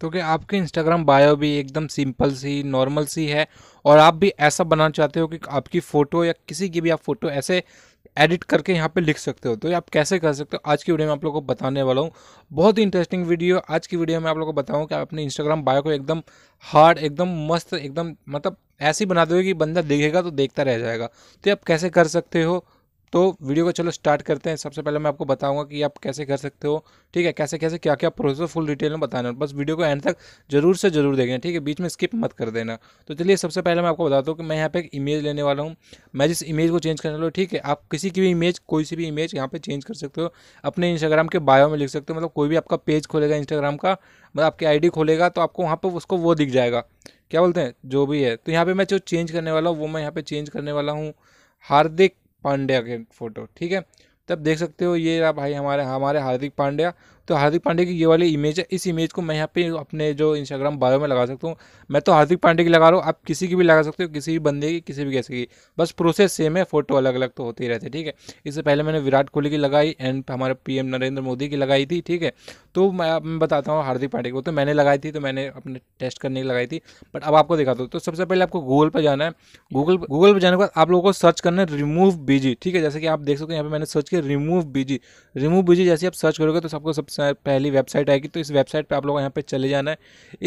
क्योंकि आपकी Instagram bio भी एकदम सिंपल सी नॉर्मल सी है और आप भी ऐसा बनाना चाहते हो कि आपकी फ़ोटो या किसी की भी आप फ़ोटो ऐसे एडिट करके यहाँ पे लिख सकते हो तो ये आप कैसे कर सकते हो आज की वीडियो में आप लोगों को बताने वाला हूँ बहुत ही इंटरेस्टिंग वीडियो आज की वीडियो में आप लोगों को बताऊँ कि आप अपने इंस्टाग्राम बायो को एकदम हार्ड एकदम मस्त एकदम मतलब ऐसी बना दोगे कि बंदा देखेगा तो देखता रह जाएगा तो ये आप कैसे कर सकते हो तो वीडियो को चलो स्टार्ट करते हैं सबसे पहले मैं आपको बताऊंगा कि आप कैसे कर सकते हो ठीक है कैसे कैसे क्या क्या प्रोसेस फुल डिटेल में बताना बस वीडियो को एंड तक जरूर से जरूर देखना ठीक है बीच में स्किप मत कर देना तो चलिए सबसे पहले मैं आपको बताता हूँ कि मैं यहाँ पे एक इमेज लेने वाला हूँ मैं जिस इमेज को चेंज करने वाला हूँ ठीक है आप किसी की भी इमेज कोई सी भी इमेज यहाँ पर चेंज कर सकते हो अपने इंस्टाग्राम के बायो में लिख सकते हो मतलब कोई भी आपका पेज खोलेगा इंस्टाग्राम का मतलब आपकी आई खोलेगा तो आपको वहाँ पर उसको वो दिख जाएगा क्या बोलते हैं जो भी है तो यहाँ पर मैं जो चेंज करने वाला हूँ वो मैं यहाँ पर चेंज करने वाला हूँ हार्दिक पांड्या के फ़ोटो ठीक है तब देख सकते हो ये रहा भाई हमारे हमारे हार्दिक पांड्या तो हार्दिक पांडे की ये वाली इमेज है इस इमेज को मैं यहाँ पे अपने जो इंस्टाग्राम बायो में लगा सकता हूँ मैं तो हार्दिक पांडे की लगा रहा हूँ आप किसी की भी लगा सकते हो किसी भी बंदे की किसी भी कैसे की बस प्रोसेस सेम है फोटो अलग अलग तो होती ही रहते ठीक है इससे पहले मैंने विराट कोहली की लगाई एंड हमारे पी नरेंद्र मोदी की लगाई थी ठीक है तो मैं बताता हूँ हार्दिक पांडे को तो मैंने लगाई थी तो मैंने अपने टेस्ट करने की लगाई थी बट अब आपको दिखाता हूँ तो सबसे पहले आपको गूगल पर जाना है गूगल गूगल पर जाने के बाद आप लोगों को सर्च करना है रिमूव बीजी ठीक है जैसे कि आप देख सकते हो यहाँ पे मैंने सर्च किया रिमूव बीजी रिमूव बीजी जैसे आप सर्च करोगे तो सबको सबसे पहली वेबसाइट आएगी तो इस वेबसाइट पे आप लोग यहाँ पे चले जाना है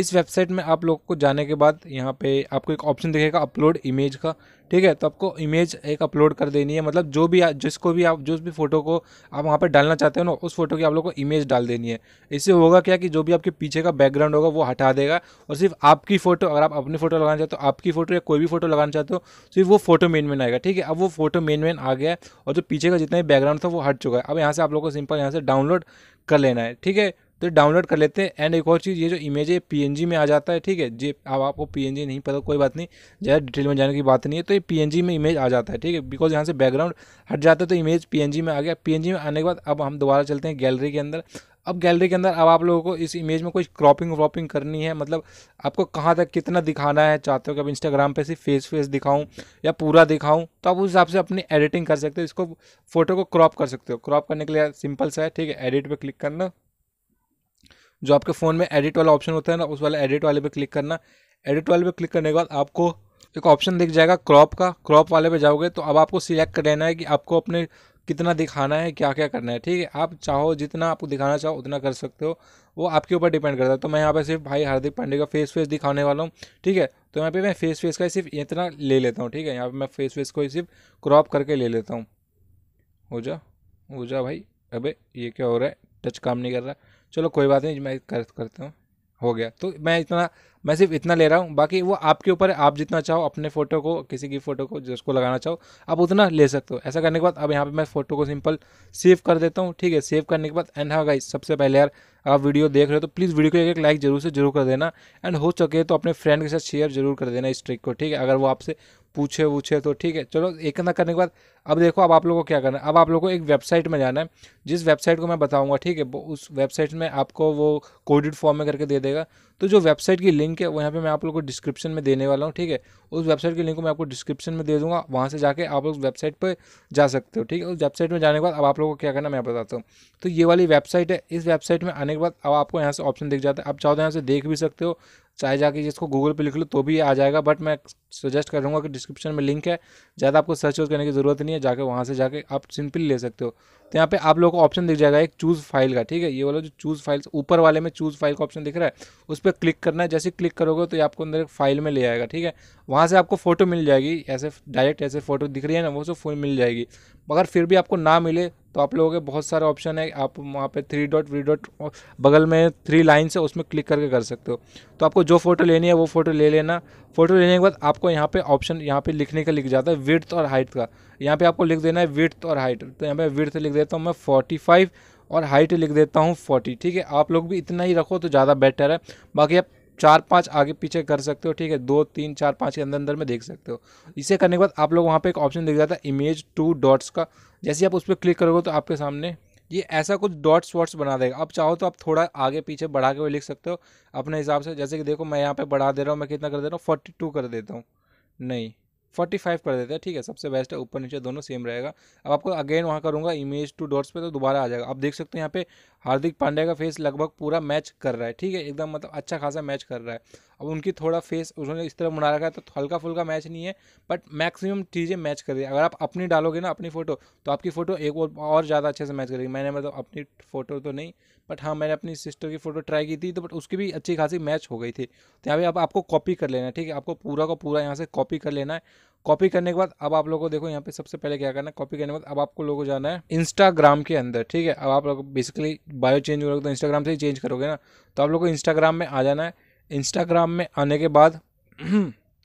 इस वेबसाइट में आप लोग को जाने के बाद यहाँ पे आपको एक ऑप्शन दिखेगा अपलोड इमेज का ठीक है तो आपको इमेज एक अपलोड कर देनी है मतलब जो भी जिसको भी आप जो भी फोटो को आप वहाँ पर डालना चाहते हो ना उस फोटो की आप लोग को इमेज डाल देनी है इससे होगा क्या कि जो भी आपके पीछे का बैकग्राउंड होगा वो हटा देगा और सिर्फ आपकी फ़ोटो अगर आप अपनी फ़ोटो लगाना चाहते हो तो आपकी फ़ोटो या कोई भी फोटो लगाना चाहते हो सिर्फ वो फोटो मेन मेन आएगा ठीक है अब वो फोटो मेन मेन आ गया और जो पीछे का जितना भी बैकग्राउंड था वो हट चुका है अब यहाँ से आप लोग को सिंपल यहाँ से डाउनलोड कर लेना है ठीक है तो डाउनलोड कर लेते हैं एंड एक और चीज़ ये जो इमेज है पी में आ जाता है ठीक है जे अब आपको पी नहीं पता कोई बात नहीं ज़्यादा डिटेल में जाने की बात नहीं है तो ये पी में इमेज आ जाता है ठीक है बिकॉज यहाँ से बैकग्राउंड हट जाता है तो इमेज पी में आ गया पी में आने के बाद अब हम दोबारा चलते हैं गैलरी के अंदर अब गैलरी के अंदर अब आप लोगों को इस इमेज में कोई क्रॉपिंग व्रॉपिंग करनी है मतलब आपको कहाँ तक कितना दिखाना है चाहते हो कि अब इंस्टाग्राम पे सिर्फ फेस फेस दिखाऊं या पूरा दिखाऊं तो आप उस हिसाब से अपनी एडिटिंग कर सकते हो इसको फोटो को क्रॉप कर सकते हो क्रॉप करने के लिए सिंपल सा है ठीक है एडिट पर क्लिक करना जो आपके फ़ोन में एडिट वाला ऑप्शन होता है ना उस वाले एडिट वाले पे क्लिक करना एडिट वाले पे क्लिक करने के बाद आपको एक ऑप्शन दिख जाएगा क्रॉप का क्रॉप वाले पे जाओगे तो अब आपको सिलेक्ट कर लेना है कि आपको अपने कितना दिखाना है क्या क्या करना है ठीक है आप चाहो जितना आपको दिखाना चाहो उतना कर सकते हो वो आपके ऊपर डिपेंड करता है तो मैं यहाँ पे सिर्फ भाई हार्दिक पांडे का फेस फेस दिखाने वाला हूँ ठीक है तो यहाँ पे मैं फेस फेस का सिर्फ इतना ले लेता हूँ ठीक है यहाँ पे मैं फेस फेस को ही सिर्फ क्रॉप करके ले लेता हूँ हो जा हो जा भाई अबे ये क्या हो रहा है टच काम नहीं कर रहा है चलो कोई बात नहीं मैं कर करता हूँ हो गया तो मैं इतना मैं सिर्फ इतना ले रहा हूँ बाकी वो आपके ऊपर है आप जितना चाहो अपने फ़ोटो को किसी की फ़ोटो को जिसको लगाना चाहो आप उतना ले सकते हो ऐसा करने के बाद अब यहाँ पे मैं फ़ोटो को सिंपल सेव कर देता हूँ ठीक है सेव करने के बाद एंड हाँ गाइस सबसे पहले यार आप वीडियो देख रहे हो तो प्लीज़ वीडियो को एक एक लाइक जरूर से जरूर कर देना एंड हो सके तो अपने फ्रेंड के साथ शेयर जरूर कर देना इस ट्रिक को ठीक है अगर वो आपसे पूछे वूछे तो ठीक है चलो एक ना करने के बाद अब देखो अब आप लोगों को क्या करना है अब आप लोगों को एक वेबसाइट में जाना है जिस वेबसाइट को मैं बताऊंगा ठीक है उस वेबसाइट में आपको वो कोडिड फॉर्म में करके दे देगा तो जो वेबसाइट की लिंक है वो यहाँ पे मैं आप लोगों को डिस्क्रिप्शन में देने वाला हूँ ठीक है उस वेबसाइट की लिंक को मैं आपको डिस्क्रिप्शन में दे दूँगा वहाँ से जाके आप उस वेबसाइट पर जा सकते हो ठीक है उस वेबसाइट में जाने के बाद अब आप लोगों को क्या करना मैं बताता हूँ तो ये वाली वेबसाइट है इस वेबसाइट में आने के बाद अब आपको यहाँ से ऑप्शन दिख जाता है आप चाहो तो यहाँ से देख भी सकते हो चाहे जाके जिसको गूगल पे लिख लो तो भी आ जाएगा बट मैं सजेस्ट करूँगा कि डिस्क्रिप्शन में लिंक है ज़्यादा आपको सर्च वर्च करने की ज़रूरत नहीं है जाके वहाँ से जाके आप सिंपली ले सकते हो तो यहाँ पे आप लोगों को ऑप्शन दिख जाएगा एक चूज़ फाइल का ठीक है ये वाला जो चूज़ फाइल्स ऊपर वाले में चूज़ फाइल का ऑप्शन दिख रहा है उस पर क्लिक करना है जैसे क्लिक करोगे तो ये आपको अंदर एक फाइल में ले आएगा ठीक है वहाँ से आपको फोटो मिल जाएगी ऐसे डायरेक्ट ऐसे फोटो दिख रही है ना वो सब फुल मिल जाएगी मगर फिर भी आपको ना मिले तो आप लोगों के बहुत सारे ऑप्शन है आप वहाँ पे थ्री डॉट वी डॉट बगल में थ्री लाइन है उसमें क्लिक करके कर सकते हो तो आपको जो फ़ोटो लेनी है वो फ़ोटो ले लेना फ़ोटो लेने के बाद आपको यहाँ पे ऑप्शन यहाँ पे लिखने का लिख जाता है विर्थ और हाइट का यहाँ पे आपको लिख देना है विर्थ और हाइट तो यहाँ पे विर्थ लिख देता हूँ मैं फोर्टी और हाइट लिख देता हूँ फोर्टी ठीक है आप लोग भी इतना ही रखो तो ज़्यादा बेटर है बाकी आप चार पाँच आगे पीछे कर सकते हो ठीक है दो तीन चार पाँच के अंदर अंदर में देख सकते हो इसे करने के बाद आप लोग वहाँ पे एक ऑप्शन दिख जाता है इमेज टू डॉट्स का जैसे आप उस पर क्लिक करोगे तो आपके सामने ये ऐसा कुछ डॉट्स वॉट्स बना देगा आप चाहो तो आप थोड़ा आगे पीछे बढ़ा के वो लिख सकते हो अपने हिसाब से जैसे कि देखो मैं यहाँ पर बढ़ा दे रहा हूँ मैं कितना कर दे रहा हूँ फोर्टी टू कर देता हूँ नहीं फोर्टी फाइव कर देते हैं ठीक है सबसे बेस्ट है ऊपर नीचे दोनों सेम रहेगा अब आपको अगेन वहाँ करूँगा इमेज टू डॉट्स पे तो दोबारा आ जाएगा आप देख सकते हो यहाँ पे हार्दिक पांड्या का फेस लगभग पूरा मैच कर रहा है ठीक है एकदम मतलब अच्छा खासा मैच कर रहा है अब उनकी थोड़ा फेस उन्होंने इस तरह बना रखा है तो हल्का फुल्का मैच नहीं है बट मैक्सिमम चीज़ें मैच कर रही है अगर आप अपनी डालोगे ना अपनी फ़ोटो तो आपकी फ़ोटो एक और, और ज़्यादा अच्छे से मैच करेगी मैंने मतलब अपनी फ़ोटो तो नहीं बट हाँ मैंने अपनी सिस्टर की फ़ोटो ट्राई की थी तो बट उसकी भी अच्छी खासी मैच हो गई थी तो यहाँ पर अब आपको कॉपी कर लेना है ठीक है आपको पूरा का पूरा यहाँ से कॉपी कर लेना है कॉपी करने के बाद अब आप लोगों को देखो यहाँ पे सबसे पहले क्या करना है कॉपी करने के बाद अब आपको लोगों को जाना है इंस्टाग्राम के अंदर ठीक है अब आप लोग बेसिकली बायो चेंज करोगे तो इंस्टाग्राम से ही चेंज करोगे ना तो आप लोग को इंस्टाग्राम में आ जाना है इंस्टाग्राम में आने के बाद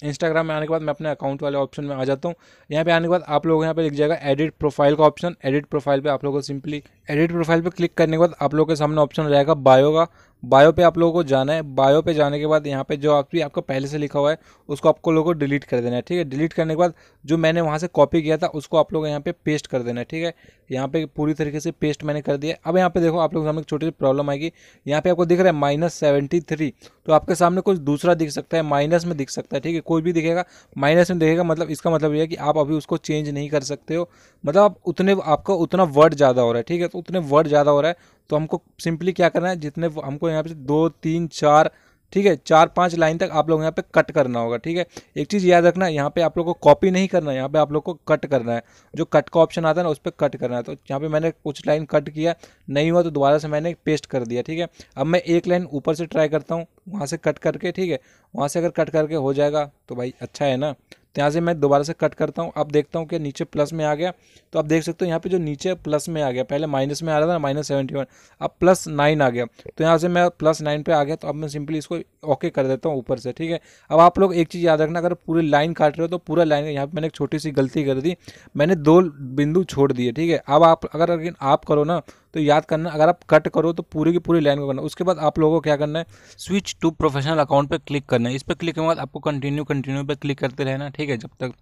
इंस्टाग्राम में आने के बाद मैं अपने अकाउंट वाले ऑप्शन में आ जाता हूँ यहाँ पे आने के बाद आप लोग यहाँ पे लिख जाएगा एडिट प्रोफाइल का ऑप्शन एडिट प्रोफाइल पे आप लोगों को सिंपली एडिट प्रोफाइल पे क्लिक करने के बाद आप लोगों के सामने ऑप्शन रहेगा बायो का बायो पे आप लोगों को जाना है बायो पे जाने के बाद यहाँ पे जो आपकी आपका पहले से लिखा हुआ है उसको आपको लोगों को डिलीट कर देना है ठीक है डिलीट करने के बाद जो मैंने वहाँ से कॉपी किया था उसको आप लोग यहाँ पे पेस्ट कर देना है ठीक है यहाँ पे पूरी तरीके से पेस्ट मैंने कर दिया अब यहाँ पे देखो आप लोग सामने छोटी सी प्रॉब्लम आएगी यहाँ पे आपको दिख रहा है माइनस सेवेंटी थ्री तो आपके सामने कुछ दूसरा दिख सकता है माइनस में दिख सकता है ठीक है कोई भी दिखेगा माइनस में दिखेगा मतलब इसका मतलब यह है कि आप अभी उसको चेंज नहीं कर सकते हो मतलब आप उतने आपका उतना वर्ड ज़्यादा हो रहा है ठीक है तो उतने वर्ड ज़्यादा हो रहा है तो हमको सिंपली क्या करना है जितने हमको यहाँ पे दो तीन चार ठीक है चार पाँच लाइन तक आप लोग यहाँ पे कट करना होगा ठीक है एक चीज़ याद रखना यहाँ पे आप लोग को कॉपी नहीं करना है यहाँ पे आप लोग को कट करना है जो कट का ऑप्शन आता है ना उस पर कट करना है तो यहाँ पे मैंने कुछ लाइन कट किया नहीं हुआ तो दोबारा से मैंने पेस्ट कर दिया ठीक है अब मैं एक लाइन ऊपर से ट्राई करता हूँ वहाँ से कट करके ठीक है वहाँ से अगर कट करके हो जाएगा तो भाई अच्छा है ना यहाँ से मैं दोबारा से कट करता हूँ अब देखता हूँ कि नीचे प्लस में आ गया तो आप देख सकते हो यहाँ पे जो नीचे प्लस में आ गया पहले माइनस में आ रहा था माइनस सेवेंटी वन अब प्लस नाइन आ गया तो यहाँ से मैं प्लस नाइन पर आ गया तो अब मैं सिंपली इसको ओके कर देता हूँ ऊपर से ठीक है अब आप लोग एक चीज़ याद रखना अगर पूरी लाइन काट रहे हो तो पूरा लाइन यहाँ पर मैंने एक छोटी सी गलती कर दी मैंने दो बिंदु छोड़ दिए ठीक है अब आप अगर आप करो ना तो याद करना अगर आप कट करो तो पूरी की पूरी लाइन को करना उसके बाद आप लोगों को क्या करना है स्विच टू प्रोफेशनल अकाउंट पर क्लिक करना है इस पर क्लिक करने के बाद आपको कंटिन्यू कंटिन्यू पर क्लिक करते रहना ठीक है जब तक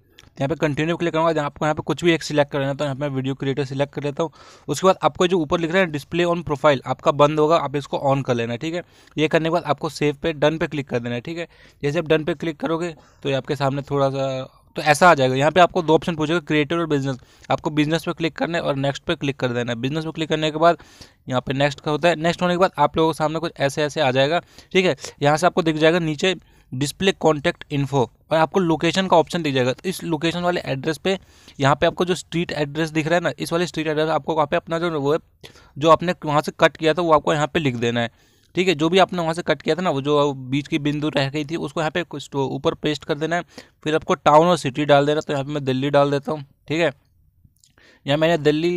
यहाँ पे कंटिन्यू क्लिक करूँगा आपको यहाँ पे कुछ भी एक सिलेक्ट कर लेना तो यहाँ पे वीडियो क्रिएटर सिलेक्ट कर लेता हूँ उसके बाद आपको जो ऊपर लिख रहा है डिस्प्ले ऑन प्रोफाइल आपका बंद होगा आप इसको ऑन कर लेना ठीक है ये करने के बाद आपको सेव पे डन पे क्लिक कर देना है ठीक है जैसे आप डन पे क्लिक करोगे तो ये आपके सामने थोड़ा सा तो ऐसा आ जाएगा यहाँ पे आपको दो ऑप्शन पूछेगा क्रिएटर और बिजनेस आपको बिजनेस पे क्लिक करने और नेक्स्ट पे क्लिक कर देना है बिजनेस पे क्लिक करने के बाद यहाँ पे नेक्स्ट का होता है नेक्स्ट होने के बाद आप लोगों के सामने कुछ ऐसे ऐसे आ जाएगा ठीक है यहाँ से आपको दिख जाएगा नीचे डिस्प्ले कॉन्टैक्ट इन्फो और आपको लोकेशन का ऑप्शन दिख जाएगा तो इस लोकेशन वाले एड्रेस पे यहाँ पे आपको जो स्ट्रीट एड्रेस दिख रहा है ना इस वाले स्ट्रीट एड्रेस आपको वहाँ पे अपना जो वो है जो आपने वहाँ से कट किया था वो आपको यहाँ पे लिख देना है ठीक है जो भी आपने वहाँ से कट किया था ना वो जो बीच की बिंदु रह गई थी उसको यहाँ पे तो ऊपर पेस्ट कर देना है फिर आपको टाउन और सिटी डाल देना तो यहाँ पे मैं दिल्ली डाल देता हूँ ठीक है यहाँ मैंने दिल्ली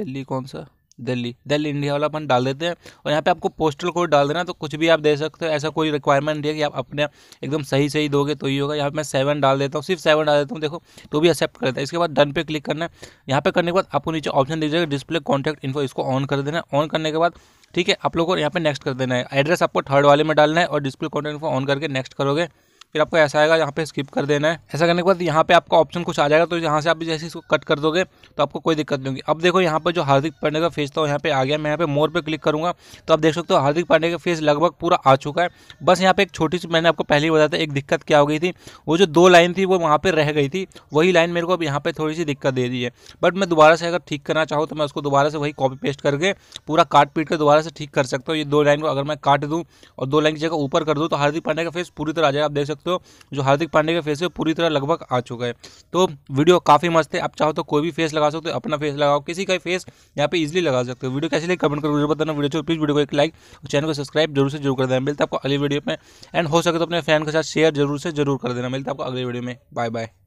दिल्ली कौन सा दिल्ली दिल्ली इंडिया वाला अपन डाल देते हैं और यहाँ पे आपको पोस्टल कोड डाल देना तो कुछ भी आप दे सकते हो ऐसा कोई रिक्वायरमेंट नहीं है कि आप अपने एकदम सही सही दोगे तो ही होगा यहाँ पे मैं सेवन डाल देता हूँ सिर्फ सेवन डाल देता हूँ देखो तो भी एक्सेप्ट करता है इसके बाद डन पे क्लिक करना है यहाँ पे करने के बाद आपको नीचे ऑप्शन दीजिएगा डिस्प्ले कॉन्टैक्ट इन्फो इसको ऑन कर देना ऑन करने के बाद ठीक है आप लोगों को यहाँ पे नेक्स्ट कर देना है एड्रेस आपको थर्ड वाले में डालना है और डिस्प्ले कॉन्टेंट को ऑन करके नेक्स्ट करोगे फिर आपको ऐसा आएगा यहाँ पे स्किप कर देना है ऐसा करने के बाद यहाँ पे आपका ऑप्शन कुछ आ जाएगा तो यहाँ से आप जैसे इसको कट कर दोगे तो आपको कोई दिक्कत नहीं होगी अब देखो यहाँ पर जो हार्दिक पांडे का फेस था यहाँ पे आ गया मैं यहाँ पे मोर पे क्लिक करूँगा तो आप देख सकते हो हार्दिक पांडे का फेस लगभग पूरा आ चुका है बस यहाँ पर एक छोटी सी मैंने आपको पहले ही बताया था एक दिक्कत क्या हो गई थी वो जो दो लाइन थी वो वहाँ पर रह गई थी वही लाइन मेरे को अब यहाँ पर थोड़ी सी दिक्कत दे दी है बट मैं दोबारा से अगर ठीक करना चाहूँ तो मैं उसको दोबारा से वही कॉपी पेस्ट करके पूरा काट पीट कर दोबारा से ठीक कर सकता हूँ ये दो लाइन को अगर मैं काट दूँ और दो लाइन की जगह ऊपर कर दूँ तो हार्दिक पांडे का फेस पूरी तरह आ जाएगा आप देख सकते सकते हो जो हार्दिक पांडे का फेस है पूरी तरह लगभग आ चुका है तो वीडियो काफ़ी मस्त है आप चाहो तो कोई भी फेस लगा सकते हो अपना फेस लगाओ किसी का फेस यहाँ पे इजिली लगा सकते हो वीडियो कैसे लिए कमेंट करो जरूर बताना वीडियो चलो प्लीज़ वीडियो को एक लाइक और चैनल को सब्सक्राइब जरूर से जरूर कर देना मिलता है आपको अगली वीडियो में एंड हो सके तो अपने फैन के साथ शेयर जरूर से जरूर कर देना मिलता है आपको अगली वीडियो में बाय बाय